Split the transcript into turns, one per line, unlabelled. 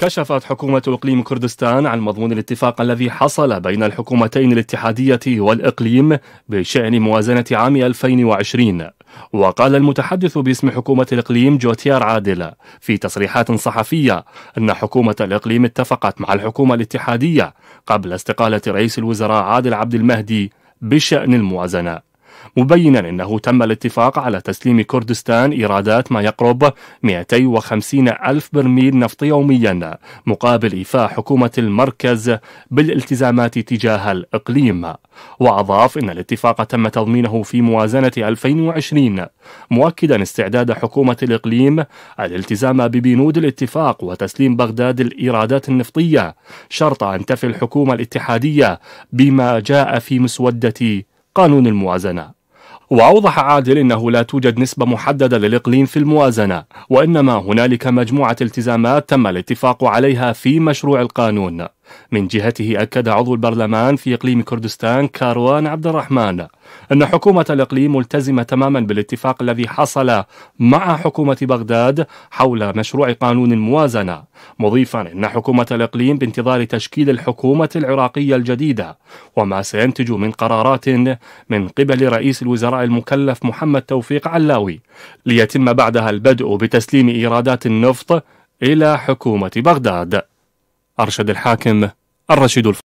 كشفت حكومة إقليم كردستان عن مضمون الاتفاق الذي حصل بين الحكومتين الاتحادية والإقليم بشأن موازنة عام 2020 وقال المتحدث باسم حكومة الإقليم جوتيار عادل في تصريحات صحفية أن حكومة الإقليم اتفقت مع الحكومة الاتحادية قبل استقالة رئيس الوزراء عادل عبد المهدي بشأن الموازنة مبينا أنه تم الاتفاق على تسليم كردستان إيرادات ما يقرب 250 ألف برميل نفط يوميا مقابل إيفاء حكومة المركز بالالتزامات تجاه الإقليم وأضاف أن الاتفاق تم تضمينه في موازنة 2020 مؤكدا استعداد حكومة الإقليم الالتزام ببنود الاتفاق وتسليم بغداد الإيرادات النفطية شرط أن تفي الحكومة الاتحادية بما جاء في مسودة قانون الموازنة وأوضح عادل أنه لا توجد نسبة محددة للإقليم في الموازنة وإنما هنالك مجموعة التزامات تم الاتفاق عليها في مشروع القانون من جهته أكد عضو البرلمان في إقليم كردستان كاروان عبد الرحمن أن حكومة الإقليم ملتزمة تماما بالاتفاق الذي حصل مع حكومة بغداد حول مشروع قانون الموازنة مضيفا أن حكومة الإقليم بانتظار تشكيل الحكومة العراقية الجديدة وما سينتج من قرارات من قبل رئيس الوزراء المكلف محمد توفيق علاوي ليتم بعدها البدء بتسليم إيرادات النفط إلى حكومة بغداد أرشد الحاكم الرشيد الف...